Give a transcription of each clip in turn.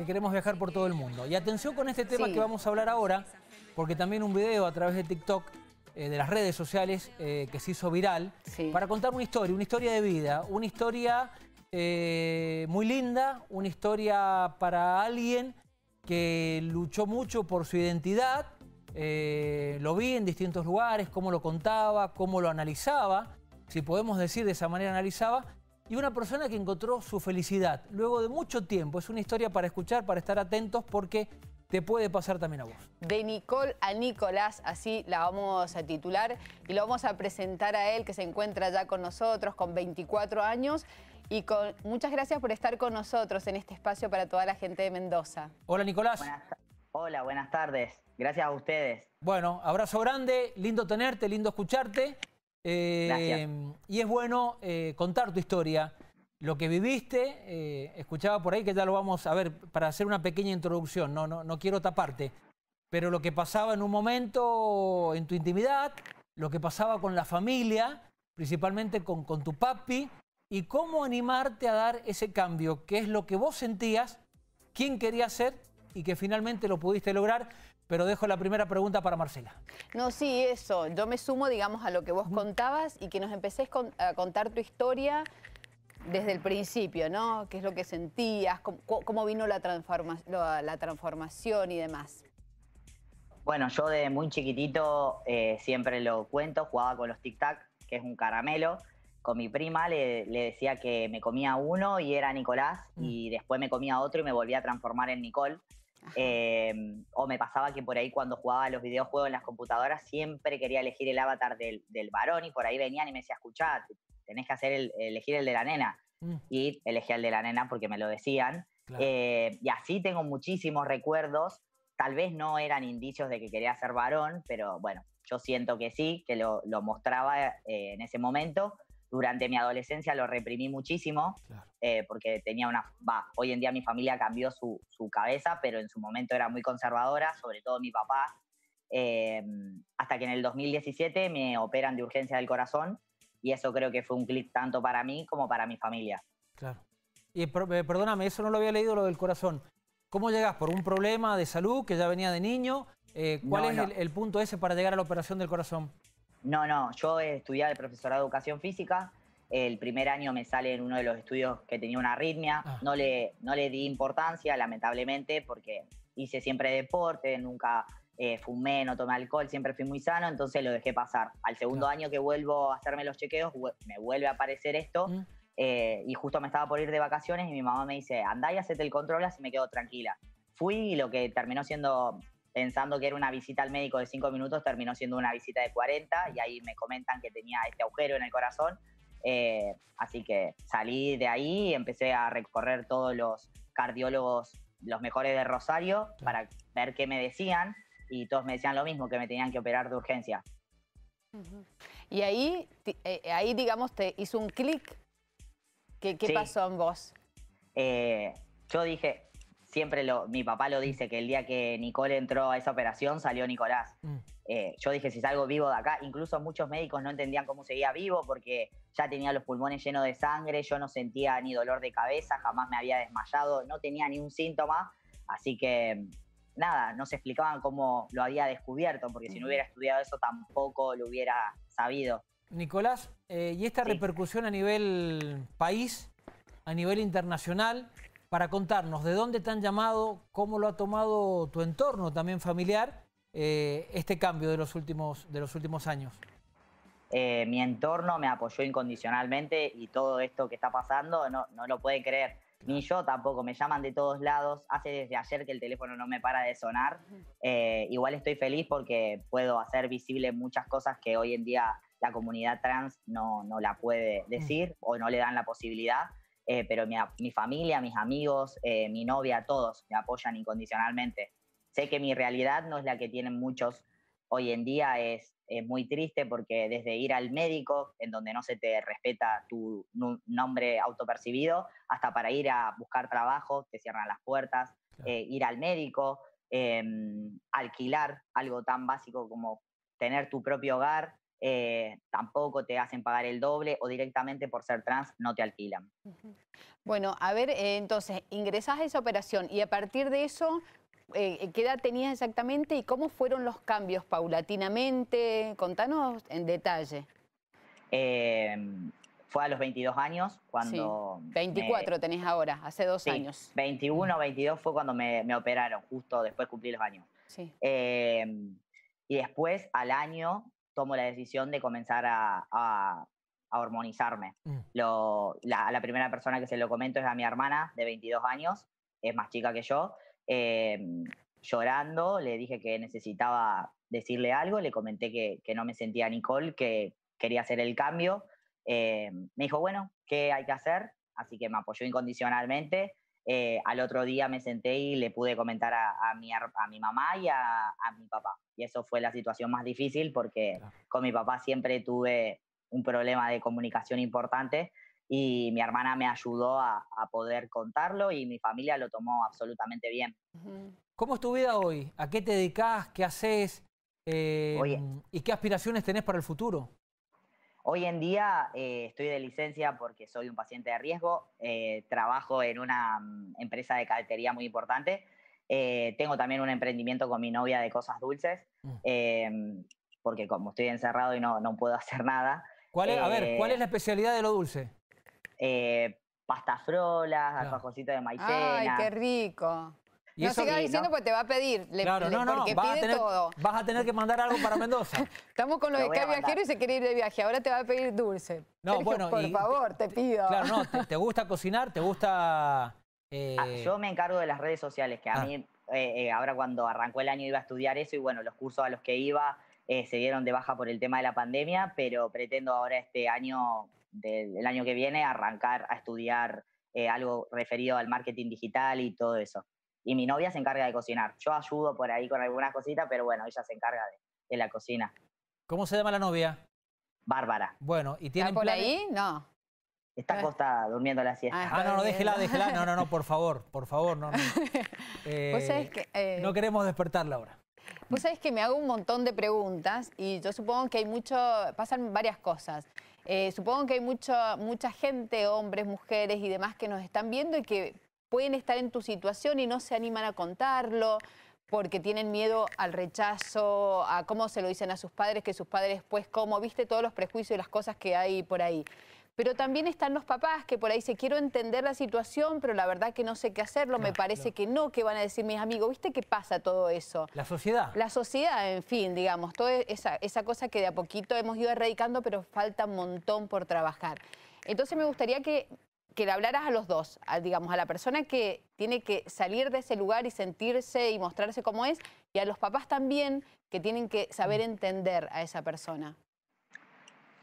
que queremos viajar por todo el mundo. Y atención con este tema que vamos a hablar ahora, porque también un video a través de TikTok, eh, de las redes sociales, eh, que se hizo viral, para contar una historia, una historia de vida, una historia eh, muy linda, una historia para alguien que luchó mucho por su identidad. lo vi en distintos lugares, cómo lo contaba, cómo lo analizaba, si podemos decir de esa manera analizaba, y una persona que encontró su felicidad luego de mucho tiempo. Es una historia para escuchar, para estar atentos porque te puede pasar también a vos. De Nicole a Nicolás, así la vamos a titular y lo vamos a presentar a él que se encuentra ya con nosotros con 24 años. Y con, muchas gracias por estar con nosotros en este espacio para toda la gente de Mendoza. Hola Nicolás. hola, buenas tardes. Gracias a ustedes. Bueno, abrazo grande, lindo tenerte, lindo escucharte. Em, y es bueno eh, contar tu historia, lo que viviste, eh, escuchaba por ahí que ya lo vamos a ver para hacer una pequeña introducción, no, no, no quiero taparte, pero lo que pasaba en un momento en tu intimidad, lo que pasaba con la familia, principalmente con, con tu papi, y cómo animarte a dar ese cambio, que es lo que vos sentías, quién quería ser y que finalmente lo pudiste lograr pero dejo la primera pregunta para Marcela. No, sí, eso. Yo me sumo, digamos, a lo que vos contabas y que nos empecés a contar tu historia desde el principio, ¿no? ¿Qué es lo que sentías? ¿Cómo, vino la, transformación y demás? Bueno, yo de muy chiquitito eh, siempre lo cuento, jugaba con los tic-tac, que es un caramelo. Con mi prima le, le, decía que me comía uno y era Nicolás, y mm. después me comía otro y me volvía a transformar en Nicole. Em, o me pasaba que por ahí cuando jugaba los videojuegos en las computadoras siempre quería elegir el avatar del, del varón y por ahí venían y me decía, escuchá, tenés que hacer elegir el de la nena. Mm. Y elegí el de la nena porque me lo decían. Eh, y así tengo muchísimos recuerdos. Tal vez no eran indicios de que quería ser varón, pero bueno, yo siento que sí, que lo, lo mostraba eh, en ese momento durante mi adolescencia lo reprimí muchísimo, eh, porque tenía una... hoy en día mi familia cambió su, cabeza, pero en su momento era muy conservadora, sobre todo mi papá, eh, hasta que en el 2017 me operan de urgencia del corazón y eso creo que fue un clic tanto para mí como para mi familia. Claro. Y eh, perdóname, eso no lo había leído, lo del corazón. ¿Cómo llegas? ¿Por un problema de salud que ya venía de niño? ¿Cuál es el punto ese para llegar a la operación del corazón? No, no, yo estudié el profesorado de educación física. El primer año me sale en uno de los estudios que tenía una arritmia. Ah. No, le, no le di importancia, lamentablemente, porque hice siempre deporte, nunca eh, fumé, no tomé alcohol, siempre fui muy sano, entonces lo dejé pasar. Al segundo año que vuelvo a hacerme los chequeos, me vuelve a aparecer esto. Mm. Eh, y justo me estaba por ir de vacaciones y mi mamá me dice, andá y hacete el control, así me quedo tranquila. Fui y lo que terminó siendo pensando que era una visita al médico de cinco minutos, terminó siendo una visita de 40 y ahí me comentan que tenía este agujero en el corazón. Eh, así que salí de ahí y empecé a recorrer todos los cardiólogos, los mejores de Rosario, para ver qué me decían y todos me decían lo mismo, que me tenían que operar de urgencia. Y ahí, eh, eh, ahí digamos, te hizo un clic. ¿Qué, pasó en vos? yo dije, siempre lo, mi papá lo dice, que el día que Nicole entró a esa operación salió Nicolás. Mm. Eh, yo dije, si salgo vivo de acá, incluso muchos médicos no entendían cómo seguía vivo porque ya tenía los pulmones llenos de sangre, yo no sentía ni dolor de cabeza, jamás me había desmayado, no tenía ni un síntoma, así que nada, no se explicaban cómo lo había descubierto, porque si no mm. hubiera estudiado eso tampoco lo hubiera sabido. Nicolás, eh, ¿y esta repercusión a nivel país, a nivel internacional? para contarnos de dónde te han llamado, cómo lo ha tomado tu entorno también familiar, eh, este cambio de los últimos, de los últimos años. Eh, mi entorno me apoyó incondicionalmente y todo esto que está pasando no, lo puede creer. Ni yo tampoco, me llaman de todos lados. Hace desde ayer que el teléfono no me para de sonar. Eh, igual estoy feliz porque puedo hacer visible muchas cosas que hoy en día la comunidad trans no, no la puede decir o no le dan la posibilidad. Eh, pero mi, familia, mis amigos, eh, mi novia, todos me apoyan incondicionalmente. Sé que mi realidad no es la que tienen muchos hoy en día, es, muy triste porque desde ir al médico, en donde no se te respeta tu nombre autopercibido, hasta para ir a buscar trabajo, te cierran las puertas, eh, ir al médico, em, alquilar algo tan básico como tener tu propio hogar, eh, tampoco te hacen pagar el doble o directamente por ser trans no te alquilan. Bueno, a ver, eh, entonces ingresás a esa operación y a partir de eso, eh, ¿qué edad tenías exactamente y cómo fueron los cambios paulatinamente? Contanos en detalle. Em, fue a los 22 años cuando... 24 tenés ahora, hace dos años. 21, 22 fue cuando me, operaron, justo después cumplir los años. Sí. Em, y después, al año, tomo la decisión de comenzar a, a, a hormonizarme. Mm. Lo, la, primera persona que se lo comento es a mi hermana de 22 años, es más chica que yo. Eh, llorando, le dije que necesitaba decirle algo, le comenté que, no me sentía Nicole, que quería hacer el cambio. Eh, me dijo, bueno, ¿qué hay que hacer? Así que me apoyó incondicionalmente. Eh, al otro día me senté y le pude comentar a, mi, a mi, mamá y a, a, mi papá. Y eso fue la situación más difícil porque con mi papá siempre tuve un problema de comunicación importante y mi hermana me ayudó a, poder contarlo y mi familia lo tomó absolutamente bien. ¿Cómo es tu vida hoy? ¿A qué te dedicas? ¿Qué haces? Em, ¿Y qué aspiraciones tenés para el futuro? Hoy en día eh, estoy de licencia porque soy un paciente de riesgo, eh, trabajo en una mm, empresa de cafetería muy importante, eh, tengo también un emprendimiento con mi novia de cosas dulces, mm. porque como estoy encerrado y no, puedo hacer nada. ¿Cuál a ver, ¿cuál es la especialidad de lo dulce? pastafrolas, alfajorcito de maicena. ¡Ay, qué rico! no diciendo, porque pues te va a pedir. Le, claro, no, no, vas, a tener, todo. vas a tener que mandar algo para Mendoza. Estamos con los de viajero y se quiere ir de viaje. Ahora te va a pedir dulce. No, bueno. Por favor, te pido. Claro, no, te, gusta cocinar, te gusta. Eh, ah, yo me encargo de las redes sociales, que a ah. mí, eh, eh, ahora cuando arrancó el año iba a estudiar eso y bueno, los cursos a los que iba se dieron de baja por el tema de la pandemia, pero pretendo ahora este año, del, el año que viene, arrancar a estudiar algo referido al marketing digital y todo eso y mi novia se encarga de cocinar. Yo ayudo por ahí con algunas cositas, pero bueno, ella se encarga de, la cocina. ¿Cómo se llama la novia? Bárbara. Bueno, ¿y tiene por ahí? No. Está acostada, durmiendo la siesta. Ah, ah no, no, déjela, déjela. No, no, no, por favor, por favor, no. no. es eh, que, eh, no queremos despertarla ahora. Vos sabés que me hago un montón de preguntas y yo supongo que hay mucho, pasan varias cosas. Eh, supongo que hay mucho, mucha gente, hombres, mujeres y demás que nos están viendo y que pueden estar en tu situación y no se animan a contarlo porque tienen miedo al rechazo, a cómo se lo dicen a sus padres, que sus padres pues cómo, viste todos los prejuicios y las cosas que hay por ahí. Pero también están los papás que por ahí se quiero entender la situación, pero la verdad que no sé qué hacerlo, me parece que no, que van a decir mis amigos, ¿viste qué pasa todo eso? La sociedad. La sociedad, en fin, digamos, toda esa cosa que de a poquito hemos ido erradicando, pero falta un montón por trabajar. Entonces me gustaría que que le hablaras a los dos, a, digamos, a la persona que tiene que salir de ese lugar y sentirse y mostrarse como es, y a los papás también, que tienen que saber mm. entender a esa persona.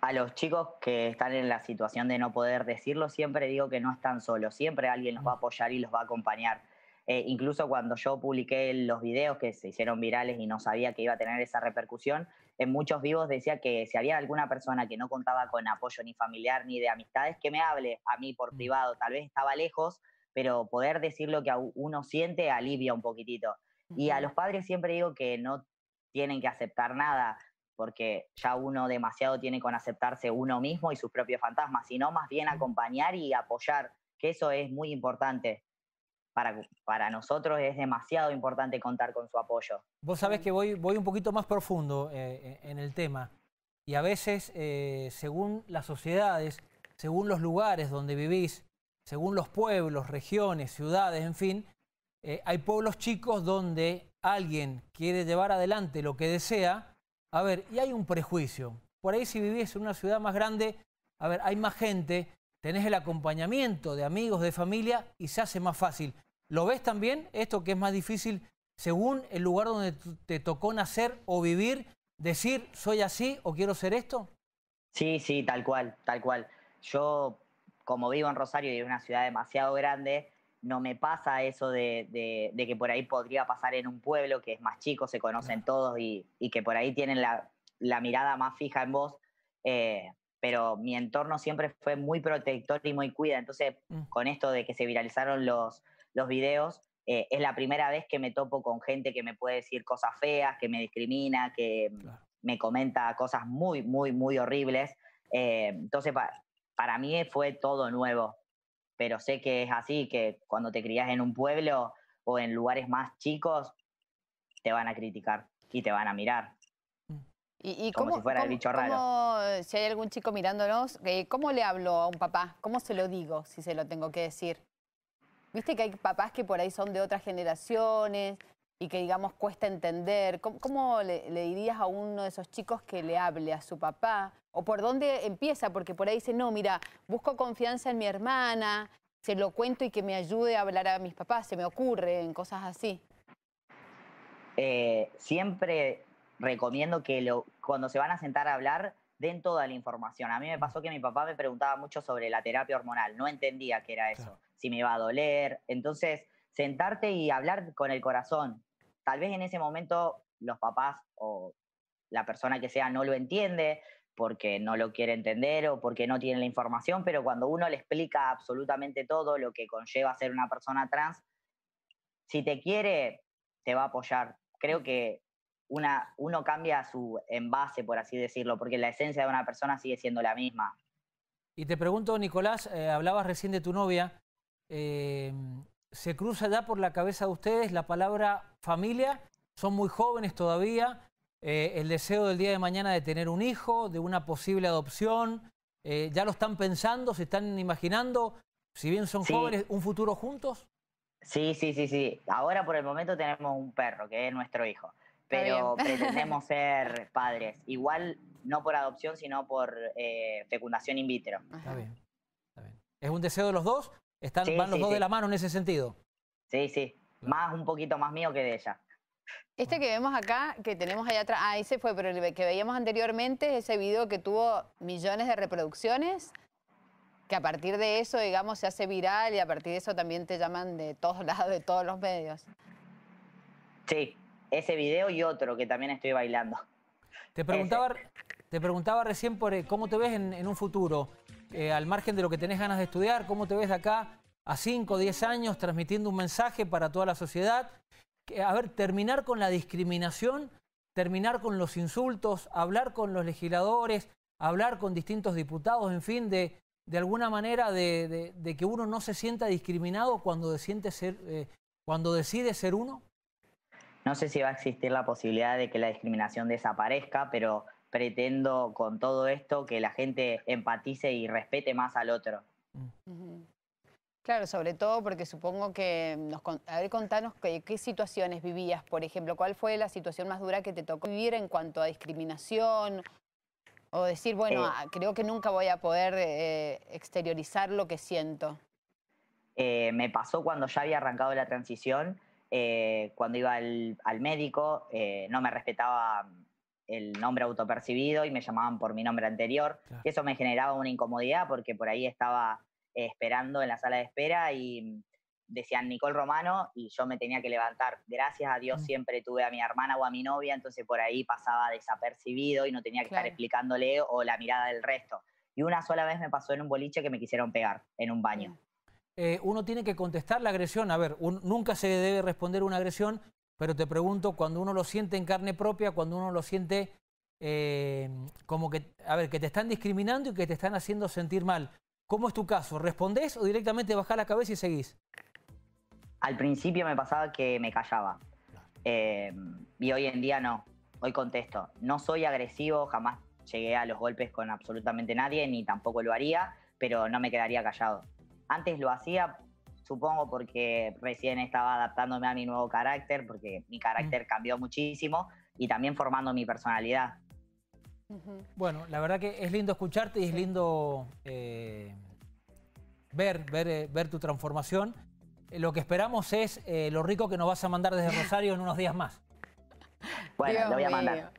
A los chicos que están en la situación de no poder decirlo, siempre digo que no están solos, siempre alguien los va a mm. apoyar y los va a acompañar. Eh, incluso cuando yo publiqué los videos que se hicieron virales y no sabía que iba a tener esa repercusión, en muchos vivos decía que si había alguna persona que no contaba con apoyo ni familiar ni de amistades, que me hable a mí por mm. privado. Tal vez estaba lejos, pero poder decir lo que uno siente alivia un poquitito. Y a los padres siempre digo que no tienen que aceptar nada, porque ya uno demasiado tiene con aceptarse uno mismo y sus propios fantasmas, sino más bien mm. acompañar y apoyar, que eso es muy importante para, nosotros es demasiado importante contar con su apoyo. Vos sabés mm. que voy, un poquito más profundo eh, en el tema y a veces, eh, según las sociedades, según los lugares donde vivís, según los pueblos, regiones, ciudades, en fin, eh, hay pueblos chicos donde alguien quiere llevar adelante lo que desea, a ver, y hay un prejuicio. Por ahí si vivís en una ciudad más grande, a ver, hay más gente tenés el acompañamiento de amigos, de familia y se hace más fácil. ¿Lo ves también esto que es más difícil según el lugar donde te tocó nacer o vivir? Decir, soy así o quiero ser esto? Sí, sí, tal cual, tal cual. Yo, como vivo en Rosario y es una ciudad demasiado grande, no me pasa eso de, que por ahí podría pasar en un pueblo que es más chico, se conocen todos y, que por ahí tienen la, mirada más fija en vos. Eh, pero mi entorno siempre fue muy protector y muy cuida. Entonces, mm. con esto de que se viralizaron los, los videos, eh, es la primera vez que me topo con gente que me puede decir cosas feas, que me discrimina, que me comenta cosas muy, muy, muy horribles. Eh, entonces, para mí fue todo nuevo, pero sé que es así, que cuando te crías en un pueblo o en lugares más chicos, te van a criticar y te van a mirar como si fuera el bicho raro. Eh, si hay algún chico mirándonos, eh, ¿cómo le hablo a un papá? ¿Cómo se lo digo si se lo tengo que decir? Viste que hay papás que por ahí son de otras generaciones y que, digamos, cuesta entender. ¿Cómo, le, dirías a uno de esos chicos que le hable a su papá? ¿O por dónde empieza? Porque por ahí dice, no, mira, busco confianza en mi hermana, se lo cuento y que me ayude a hablar a mis papás, se me ocurre, en cosas así. Eh, siempre recomiendo que lo, cuando se van a sentar a hablar den toda la información. A mí me pasó que mi papá me preguntaba mucho sobre la terapia hormonal, no entendía qué era eso, si me iba a doler. Entonces, sentarte y hablar con el corazón. Tal vez en ese momento los papás o la persona que sea no lo entiende porque no lo quiere entender o porque no tiene la información, pero cuando uno le explica absolutamente todo lo que conlleva ser una persona trans, si te quiere, te va a apoyar. Creo que uno cambia su envase, por así decirlo, porque la esencia de una persona sigue siendo la misma. Y te pregunto, Nicolás, eh, hablabas recién de tu novia, eh, ¿se cruza ya por la cabeza de ustedes la palabra familia? Son muy jóvenes todavía, eh, el deseo del día de mañana de tener un hijo, de una posible adopción, ¿ya lo están pensando, se están imaginando, si bien son jóvenes, un futuro juntos? Sí, sí, sí, sí. Ahora por el momento tenemos un perro, que es nuestro hijo pero pretendemos ser padres. Igual no por adopción, sino por eh, fecundación in vitro. Está bien, ¿Es un deseo de los dos? Están, ¿Van los dos de la mano en ese sentido? Sí, sí. Más un poquito más mío que de ella. Este que vemos acá, que tenemos allá atrás, ah, ese fue, pero el que veíamos anteriormente, ese video que tuvo millones de reproducciones, que a partir de eso, digamos, se hace viral y a partir de eso también te llaman de todos lados, de todos los medios. Sí, ese video y otro que también estoy bailando. Te preguntaba, te preguntaba recién por eh, cómo te ves en, un futuro, eh, al margen de lo que tenés ganas de estudiar, cómo te ves acá a 5 o 10 años transmitiendo un mensaje para toda la sociedad. A ver, terminar con la discriminación, terminar con los insultos, hablar con los legisladores, hablar con distintos diputados, en fin, de, de alguna manera de, que uno no se sienta discriminado cuando, ser, eh, cuando decide ser uno? No sé si va a existir la posibilidad de que la discriminación desaparezca, pero pretendo con todo esto que la gente empatice y respete más al otro. Claro, sobre todo porque supongo que, nos, a ver, contanos qué, situaciones vivías, por ejemplo, cuál fue la situación más dura que te tocó vivir en cuanto a discriminación o decir, bueno, eh. ah, creo que nunca voy a poder eh, exteriorizar lo que siento. Eh, me pasó cuando ya había arrancado la transición, eh, cuando iba al, médico eh, no me respetaba mm, el nombre autopercibido y me llamaban por mi nombre anterior. eso me generaba una incomodidad porque por ahí estaba eh, esperando en la sala de espera y mm, decían Nicole Romano y yo me tenía que levantar. Gracias a Dios mm. siempre tuve a mi hermana o a mi novia, entonces por ahí pasaba desapercibido y no tenía que estar explicándole o la mirada del resto. Y una sola vez me pasó en un boliche que me quisieron pegar en un baño. Eh, uno tiene que contestar la agresión. A ver, nunca se debe responder una agresión, pero te pregunto, cuando uno lo siente en carne propia, cuando uno lo siente eh, como que, a ver, que te están discriminando y que te están haciendo sentir mal. ¿Cómo es tu caso? ¿Respondés o directamente bajas la cabeza y seguís? Al principio me pasaba que me callaba. Eh, y hoy en día no. Hoy contesto. No soy agresivo, jamás llegué a los golpes con absolutamente nadie, ni tampoco lo haría, pero no me quedaría callado. Antes lo hacía, supongo, porque recién estaba adaptándome a mi nuevo carácter, porque mi carácter mm. cambió muchísimo y también formando mi personalidad. Bueno, la verdad que es lindo escucharte y es lindo eh, ver, ver, eh, ver tu transformación. Eh, lo que esperamos es lo rico que nos vas a mandar desde Rosario en unos días más. Bueno, lo voy a mandar.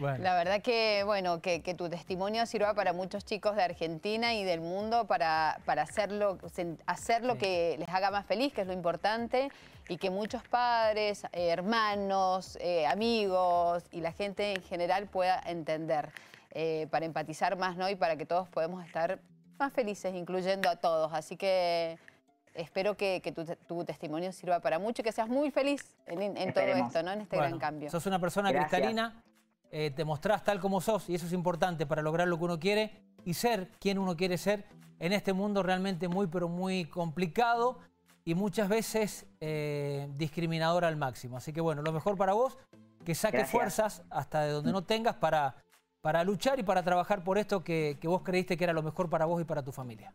La verdad que, bueno, que, tu testimonio sirva para muchos chicos de Argentina y del mundo para, para hacerlo, hacer lo que les haga más feliz, que es lo importante, y que muchos padres, eh, hermanos, eh, amigos y la gente en general pueda entender, eh, para empatizar más, ¿no? Y para que todos podamos estar más felices, incluyendo a todos. Así que... Espero que, tu, testimonio sirva para mucho y que seas muy feliz en, todo esto, ¿no? En este gran cambio. Sos una persona cristalina eh, te mostrás tal como sos y eso es importante para lograr lo que uno quiere y ser quien uno quiere ser en este mundo realmente muy pero muy complicado y muchas veces eh, discriminador al máximo. Así que bueno, lo mejor para vos, que saques fuerzas hasta de donde no tengas para, para luchar y para trabajar por esto que, vos creíste que era lo mejor para vos y para tu familia.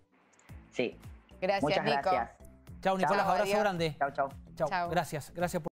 Sí. Gracias, muchas Nico. Gracias. Chao, Nicolás. abrazo grande. Chao, chao. Chao. Gracias. Gracias por